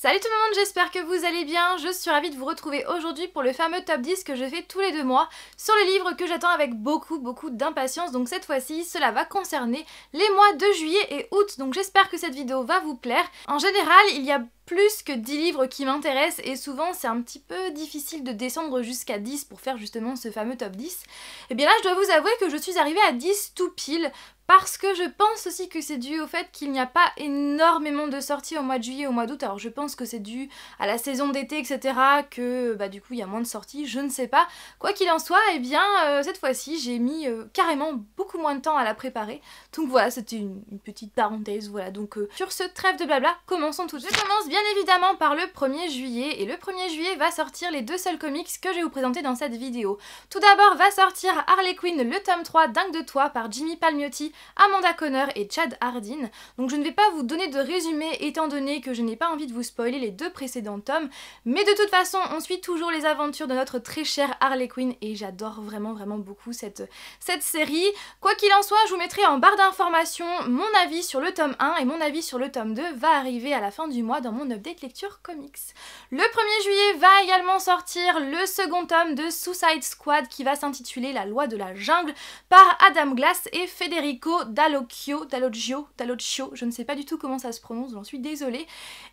Salut tout le monde, j'espère que vous allez bien. Je suis ravie de vous retrouver aujourd'hui pour le fameux top 10 que je fais tous les deux mois sur le livre que j'attends avec beaucoup beaucoup d'impatience. Donc cette fois-ci, cela va concerner les mois de juillet et août. Donc j'espère que cette vidéo va vous plaire. En général, il y a plus que 10 livres qui m'intéressent et souvent c'est un petit peu difficile de descendre jusqu'à 10 pour faire justement ce fameux top 10. Et eh bien là je dois vous avouer que je suis arrivée à 10 tout pile parce que je pense aussi que c'est dû au fait qu'il n'y a pas énormément de sorties au mois de juillet, au mois d'août. Alors je pense que c'est dû à la saison d'été, etc. Que bah, du coup il y a moins de sorties, je ne sais pas. Quoi qu'il en soit, et eh bien euh, cette fois-ci j'ai mis euh, carrément beaucoup moins de temps à la préparer. Donc voilà, c'était une, petite parenthèse. Voilà, donc euh, sur ce trêve de blabla, commençons tout. Je commence bien évidemment par le 1er juillet, et le 1er juillet va sortir les deux seuls comics que je vais vous présenter dans cette vidéo. Tout d'abord va sortir Harley Quinn, le tome 3 Dingue de toi par Jimmy Palmiotti, Amanda Conner et Chad Hardin. Donc je ne vais pas vous donner de résumé étant donné que je n'ai pas envie de vous spoiler les deux précédents tomes, mais de toute façon on suit toujours les aventures de notre très chère Harley Quinn et j'adore vraiment vraiment beaucoup cette, cette série. Quoi qu'il en soit, je vous mettrai en barre d'informations mon avis sur le tome 1 et mon avis sur le tome 2 va arriver à la fin du mois dans mon update lecture comics. Le 1er juillet va également sortir le second tome de Suicide Squad qui va s'intituler La loi de la jungle par Adam Glass et Federico Dallocchio, Dallocchio, Dallocchio, je ne sais pas du tout comment ça se prononce, j'en suis désolée.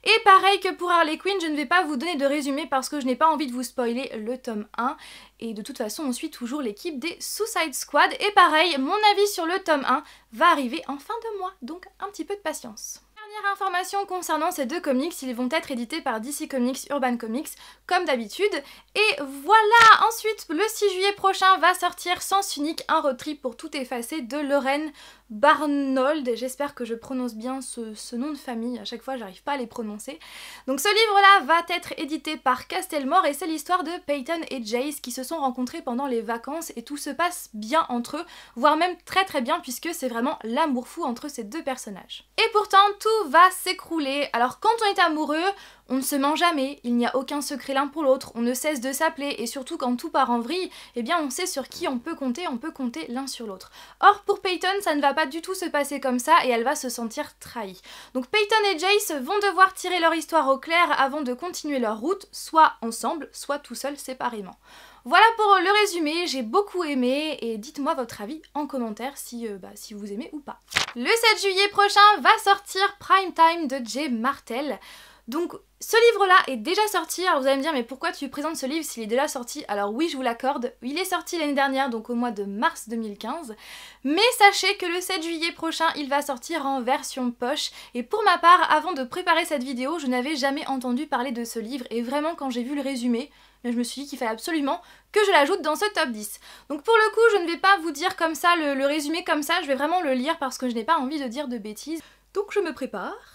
Et pareil que pour Harley Quinn, je ne vais pas vous donner de résumé parce que je n'ai pas envie de vous spoiler le tome 1 et de toute façon on suit toujours l'équipe des Suicide Squad et pareil, mon avis sur le tome 1 va arriver en fin de mois, donc un petit peu de patience information concernant ces deux comics, ils vont être édités par DC Comics, Urban Comics, comme d'habitude. Et voilà Ensuite, le 6 juillet prochain va sortir Sens Unique, un road pour tout effacer de Lorraine Barnold. J'espère que je prononce bien ce, ce, nom de famille. À chaque fois, j'arrive pas à les prononcer. Donc ce livre-là va être édité par Castelmore et c'est l'histoire de Peyton et Jace qui se sont rencontrés pendant les vacances et tout se passe bien entre eux, voire même très très bien puisque c'est vraiment l'amour fou entre ces deux personnages. Et pourtant, tout va s'écrouler. Alors quand on est amoureux, on ne se ment jamais, il n'y a aucun secret l'un pour l'autre, on ne cesse de s'appeler, et surtout quand tout part en vrille, eh bien on sait sur qui on peut compter, on peut compter l'un sur l'autre. Or pour Peyton, ça ne va pas du tout se passer comme ça, et elle va se sentir trahie. Donc Peyton et Jace vont devoir tirer leur histoire au clair avant de continuer leur route, soit ensemble, soit tout seul séparément. Voilà pour le résumé, j'ai beaucoup aimé et dites-moi votre avis en commentaire si, euh, bah, si vous aimez ou pas. Le 7 juillet prochain va sortir Prime Time de Jay Martel. Donc ce livre-là est déjà sorti, alors vous allez me dire mais pourquoi tu présentes ce livre s'il est déjà sorti Alors oui je vous l'accorde, il est sorti l'année dernière donc au mois de mars 2015, mais sachez que le 7 juillet prochain il va sortir en version poche et pour ma part avant de préparer cette vidéo je n'avais jamais entendu parler de ce livre et vraiment quand j'ai vu le résumé ben, je me suis dit qu'il fallait absolument que je l'ajoute dans ce top 10. Donc pour le coup, je ne vais pas vous dire comme ça, le, résumé comme ça, je vais vraiment le lire parce que je n'ai pas envie de dire de bêtises. Donc je me prépare.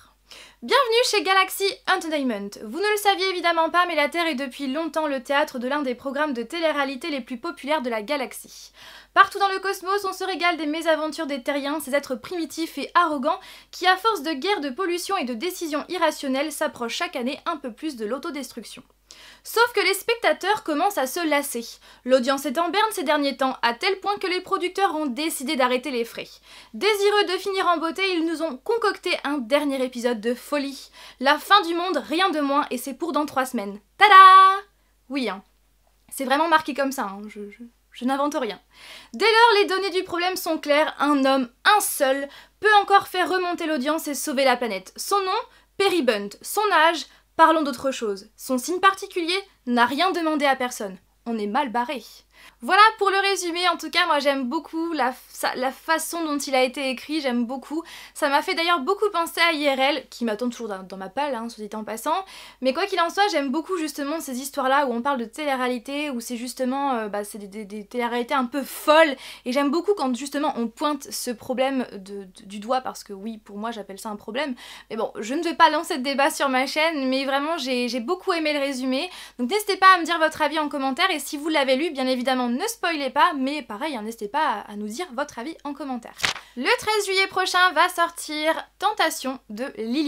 Bienvenue chez Galaxy Entertainment. Vous ne le saviez évidemment pas, mais la Terre est depuis longtemps le théâtre de l'un des programmes de télé-réalité les plus populaires de la galaxie. Partout dans le cosmos, on se régale des mésaventures des terriens, ces êtres primitifs et arrogants qui, à force de guerres, de pollution et de décisions irrationnelles, s'approchent chaque année un peu plus de l'autodestruction. Sauf que les spectateurs commencent à se lasser. L'audience est en berne ces derniers temps, à tel point que les producteurs ont décidé d'arrêter les frais. Désireux de finir en beauté, ils nous ont concocté un dernier épisode de folie. La fin du monde, rien de moins, et c'est pour dans trois semaines. Tada Oui, hein. C'est vraiment marqué comme ça, hein. je, je n'invente rien. Dès lors, les données du problème sont claires. Un homme, un seul, peut encore faire remonter l'audience et sauver la planète. Son nom Perry Bunt. Son âge Parlons d'autre chose. Son signe particulier n'a rien demandé à personne. On est mal barré. Voilà pour le résumé, en tout cas moi j'aime beaucoup la, façon dont il a été écrit, j'aime beaucoup. Ça m'a fait d'ailleurs beaucoup penser à IRL, qui m'attend toujours dans, ma palle, hein, dit en passant. Mais quoi qu'il en soit, j'aime beaucoup justement ces histoires-là où on parle de télé-réalité, où c'est justement euh, bah, c'est des, des, réalités un peu folles. Et j'aime beaucoup quand justement on pointe ce problème du doigt, parce que oui, pour moi j'appelle ça un problème. Mais bon, je ne vais pas lancer de débat sur ma chaîne, mais vraiment j'ai beaucoup aimé le résumé. Donc n'hésitez pas à me dire votre avis en commentaire, et si vous l'avez lu, bien évidemment, ne spoilez pas, mais pareil, hein, n'hésitez pas à nous dire votre avis en commentaire. Le 13 juillet prochain va sortir Tentation de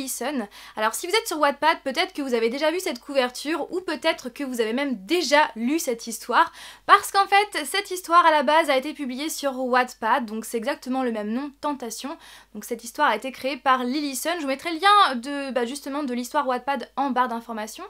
Sun. Alors si vous êtes sur Wattpad, peut-être que vous avez déjà vu cette couverture ou peut-être que vous avez même déjà lu cette histoire parce qu'en fait, cette histoire à la base a été publiée sur Wattpad, donc c'est exactement le même nom, Tentation. Donc cette histoire a été créée par Sun. Je vous mettrai le lien de, bah, justement de l'histoire Wattpad en barre d'informations.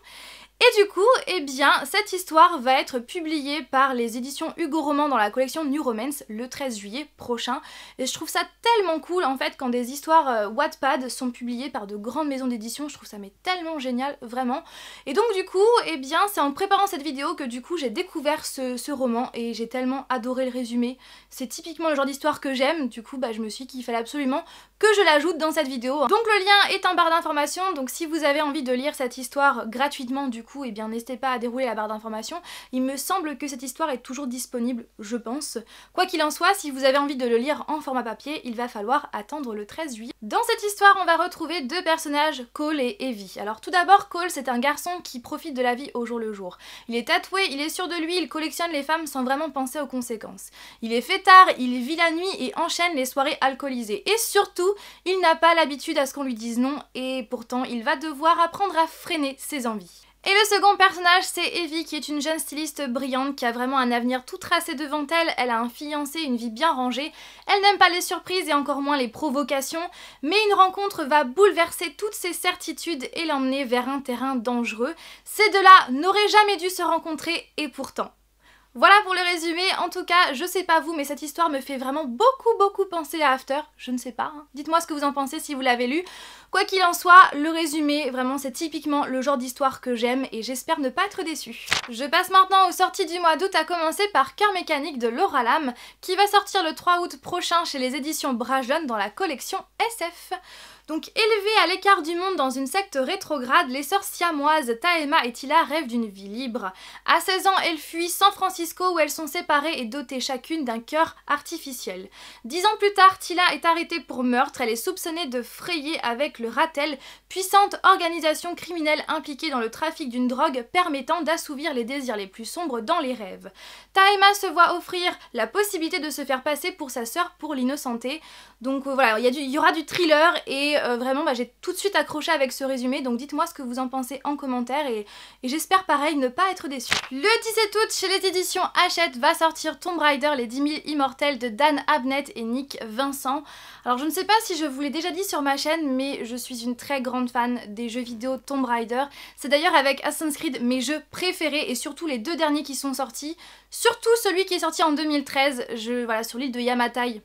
Et du coup, eh bien, cette histoire va être publiée par les éditions Hugo Roman dans la collection New Romance le 13 juillet prochain. Et je trouve ça tellement cool en fait quand des histoires euh, Wattpad sont publiées par de grandes maisons d'édition, je trouve ça mais tellement génial, vraiment. Et donc du coup, eh bien, c'est en préparant cette vidéo que du coup j'ai découvert ce, roman et j'ai tellement adoré le résumé. C'est typiquement le genre d'histoire que j'aime, du coup bah, je me suis dit qu'il fallait absolument que je l'ajoute dans cette vidéo. Donc le lien est en barre d'informations, donc si vous avez envie de lire cette histoire gratuitement du coup, et eh bien n'hésitez pas à dérouler la barre d'information. Il me semble que cette histoire est toujours disponible, je pense. Quoi qu'il en soit, si vous avez envie de le lire en format papier, il va falloir attendre le 13 juillet. Dans cette histoire, on va retrouver deux personnages, Cole et Evie. Alors tout d'abord, Cole, c'est un garçon qui profite de la vie au jour le jour. Il est tatoué, il est sûr de lui, il collectionne les femmes sans vraiment penser aux conséquences. Il est fait tard, il vit la nuit et enchaîne les soirées alcoolisées. Et surtout, il n'a pas l'habitude à ce qu'on lui dise non et pourtant il va devoir apprendre à freiner ses envies. Et le second personnage, c'est Evie, qui est une jeune styliste brillante qui a vraiment un avenir tout tracé devant elle. Elle a un fiancé, une vie bien rangée. Elle n'aime pas les surprises et encore moins les provocations, mais une rencontre va bouleverser toutes ses certitudes et l'emmener vers un terrain dangereux. Ces deux-là n'auraient jamais dû se rencontrer et pourtant. Voilà pour le résumé, en tout cas, je sais pas vous, mais cette histoire me fait vraiment beaucoup beaucoup penser à After, je ne sais pas, hein. dites-moi ce que vous en pensez si vous l'avez lu. Quoi qu'il en soit, le résumé, vraiment c'est typiquement le genre d'histoire que j'aime et j'espère ne pas être déçue. Je passe maintenant aux sorties du mois d'août à commencer par Cœur mécanique de Laura Lam qui va sortir le 3 août prochain chez les éditions Brajeune dans la collection SF. Donc élevées à l'écart du monde dans une secte rétrograde, les sœurs siamoises Taema et Tila rêvent d'une vie libre. À 16 ans, elles fuient San Francisco où elles sont séparées et dotées chacune d'un cœur artificiel. Dix ans plus tard, Tila est arrêtée pour meurtre, elle est soupçonnée de frayer avec le RATEL, puissante organisation criminelle impliquée dans le trafic d'une drogue permettant d'assouvir les désirs les plus sombres dans les rêves. Taema se voit offrir la possibilité de se faire passer pour sa sœur pour l'innocenter. Donc euh, voilà, il y, aura du thriller et euh, vraiment bah, j'ai tout de suite accroché avec ce résumé, donc dites-moi ce que vous en pensez en commentaire et, j'espère pareil ne pas être déçu. Le 17 août, chez les éditions Hachette, va sortir Tomb Raider, les 10 000 immortels de Dan Abnett et Nick Vincent. Alors je ne sais pas si je vous l'ai déjà dit sur ma chaîne, mais je je suis une très grande fan des jeux vidéo Tomb Raider. C'est d'ailleurs avec Assassin's Creed mes jeux préférés et surtout les deux derniers qui sont sortis, surtout celui qui est sorti en 2013, je, sur l'île de Yamatai.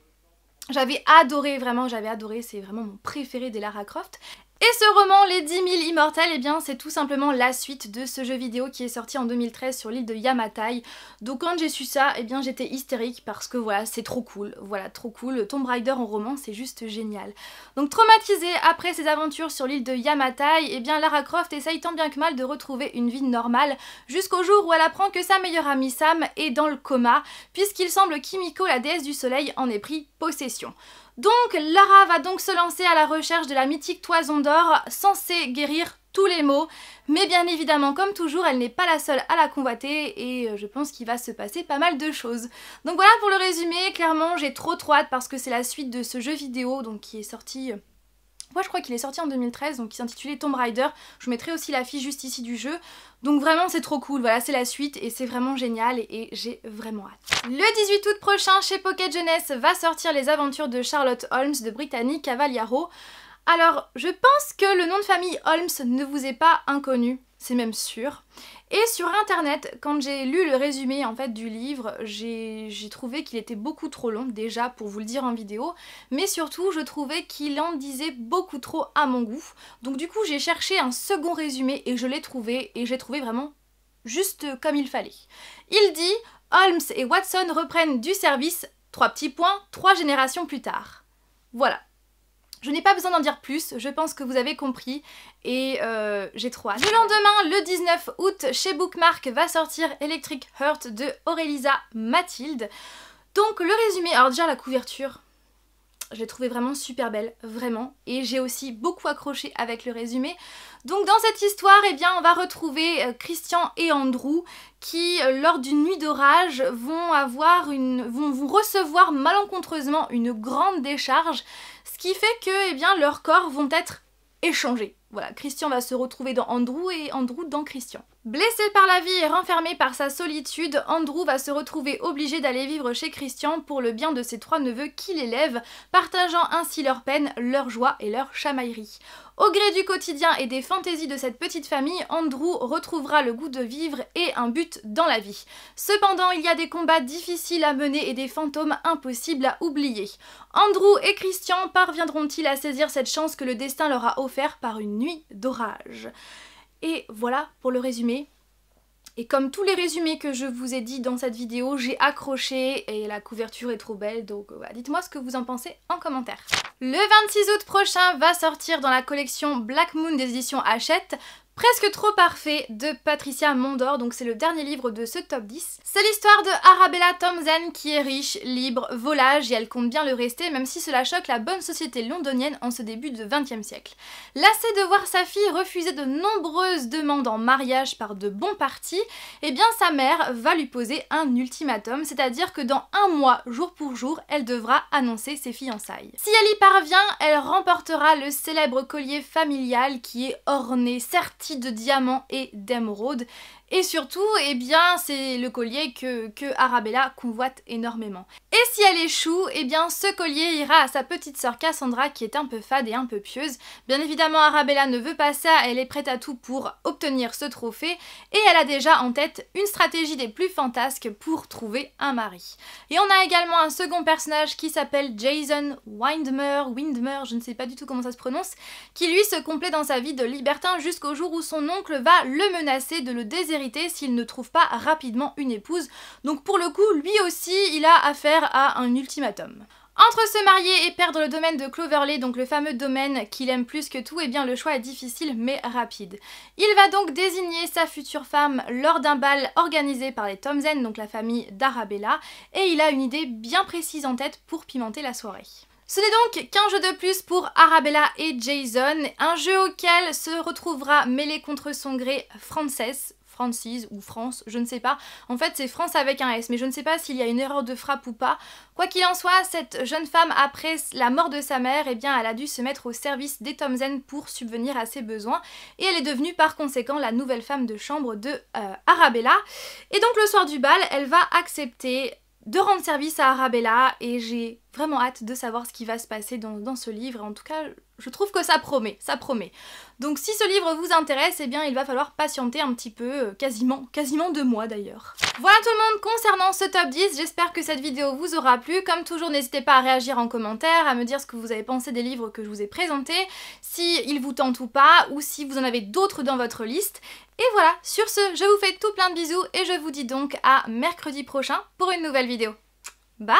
J'avais adoré, vraiment, j'avais adoré, c'est vraiment mon préféré des Lara Croft. Et ce roman, Les 10 000 Immortels, eh bien c'est tout simplement la suite de ce jeu vidéo qui est sorti en 2013 sur l'île de Yamatai. Donc quand j'ai su ça, eh bien j'étais hystérique parce que voilà, c'est trop cool, voilà, trop cool. Tomb Raider en roman, c'est juste génial. Donc traumatisée après ses aventures sur l'île de Yamatai, eh bien Lara Croft essaye tant bien que mal de retrouver une vie normale jusqu'au jour où elle apprend que sa meilleure amie Sam est dans le coma puisqu'il semble qu'Imiko, la déesse du soleil, en ait pris possession. Donc Lara va donc se lancer à la recherche de la mythique toison d'or censée guérir tous les maux, mais bien évidemment comme toujours elle n'est pas la seule à la convoiter et euh, je pense qu'il va se passer pas mal de choses. Donc voilà pour le résumé, clairement j'ai trop trop hâte parce que c'est la suite de ce jeu vidéo donc qui est sorti euh, moi je crois qu'il est sorti en 2013, donc il s'intitulait Tomb Raider. Je vous mettrai aussi la fiche juste ici du jeu. Donc vraiment c'est trop cool, voilà c'est la suite et c'est vraiment génial et, j'ai vraiment hâte. Le 18 août prochain chez Pocket Jeunesse va sortir les aventures de Charlotte Holmes de Brittany Cavaliaro. Alors je pense que le nom de famille Holmes ne vous est pas inconnu, c'est même sûr. Et sur internet, quand j'ai lu le résumé en fait du livre, j'ai trouvé qu'il était beaucoup trop long déjà pour vous le dire en vidéo, mais surtout je trouvais qu'il en disait beaucoup trop à mon goût. Donc du coup j'ai cherché un second résumé et je l'ai trouvé et j'ai trouvé vraiment juste comme il fallait. Il dit Holmes et Watson reprennent du service, trois petits points, trois générations plus tard. Voilà. Je n'ai pas besoin d'en dire plus, je pense que vous avez compris et euh, j'ai trop hâte. Le lendemain, le 19 août, chez Bookmark va sortir Electric Heart de Aurélisa Mathilde. Donc le résumé, alors déjà la couverture, je l'ai trouvée vraiment super belle, vraiment. Et j'ai aussi beaucoup accroché avec le résumé. Donc dans cette histoire, eh bien, on va retrouver euh, Christian et Andrew qui, euh, lors d'une nuit d'orage, vont avoir une, vont, vont recevoir malencontreusement une grande décharge ce qui fait que eh bien, leurs corps vont être échangés. Voilà, Christian va se retrouver dans Andrew et Andrew dans Christian. Blessé par la vie et renfermé par sa solitude, Andrew va se retrouver obligé d'aller vivre chez Christian pour le bien de ses trois neveux qui élève, partageant ainsi leur peine, leur joie et leur chamaillerie. Au gré du quotidien et des fantaisies de cette petite famille, Andrew retrouvera le goût de vivre et un but dans la vie. Cependant, il y a des combats difficiles à mener et des fantômes impossibles à oublier. Andrew et Christian parviendront-ils à saisir cette chance que le destin leur a offerte par une nuit d'orage et voilà pour le résumé. Et comme tous les résumés que je vous ai dit dans cette vidéo, j'ai accroché et la couverture est trop belle, donc dites-moi ce que vous en pensez en commentaire. Le 26 août prochain va sortir dans la collection Black Moon des éditions Hachette Presque trop parfait de Patricia Mondor, donc c'est le dernier livre de ce top 10. C'est l'histoire de Arabella Thompson qui est riche, libre, volage et elle compte bien le rester même si cela choque la bonne société londonienne en ce début de 20e siècle. Lassée de voir sa fille refuser de nombreuses demandes en mariage par de bons partis, eh bien sa mère va lui poser un ultimatum, c'est-à-dire que dans un mois, jour pour jour, elle devra annoncer ses fiançailles. Si elle y parvient, elle remportera le célèbre collier familial qui est orné, certes de diamants et d'émeraudes et surtout, eh bien, c'est le collier que, Arabella convoite énormément. Et si elle échoue, eh bien, ce collier ira à sa petite sœur Cassandra qui est un peu fade et un peu pieuse. Bien évidemment, Arabella ne veut pas ça, elle est prête à tout pour obtenir ce trophée et elle a déjà en tête une stratégie des plus fantasques pour trouver un mari. Et on a également un second personnage qui s'appelle Jason Windmer, Windmer, je ne sais pas du tout comment ça se prononce, qui lui se complaît dans sa vie de libertin jusqu'au jour où son oncle va le menacer de le désirer s'il ne trouve pas rapidement une épouse. Donc pour le coup, lui aussi, il a affaire à un ultimatum. Entre se marier et perdre le domaine de Cloverley, donc le fameux domaine qu'il aime plus que tout, Et eh bien le choix est difficile mais rapide. Il va donc désigner sa future femme lors d'un bal organisé par les Thompson, donc la famille d'Arabella, et il a une idée bien précise en tête pour pimenter la soirée. Ce n'est donc qu'un jeu de plus pour Arabella et Jason, un jeu auquel se retrouvera mêlé contre son gré Frances, Francis ou France, je ne sais pas. En fait, c'est France avec un S, mais je ne sais pas s'il y a une erreur de frappe ou pas. Quoi qu'il en soit, cette jeune femme, après la mort de sa mère, eh bien, elle a dû se mettre au service des Zen pour subvenir à ses besoins, et elle est devenue par conséquent la nouvelle femme de chambre de euh, Arabella. Et donc, le soir du bal, elle va accepter de rendre service à Arabella, et j'ai vraiment hâte de savoir ce qui va se passer dans, ce livre. En tout cas, je trouve que ça promet, ça promet. Donc si ce livre vous intéresse, eh bien il va falloir patienter un petit peu, euh, quasiment, quasiment deux mois d'ailleurs. Voilà tout le monde concernant ce top 10, j'espère que cette vidéo vous aura plu. Comme toujours, n'hésitez pas à réagir en commentaire, à me dire ce que vous avez pensé des livres que je vous ai présentés, si ils vous tentent ou pas, ou si vous en avez d'autres dans votre liste. Et voilà, sur ce, je vous fais tout plein de bisous et je vous dis donc à mercredi prochain pour une nouvelle vidéo. Bye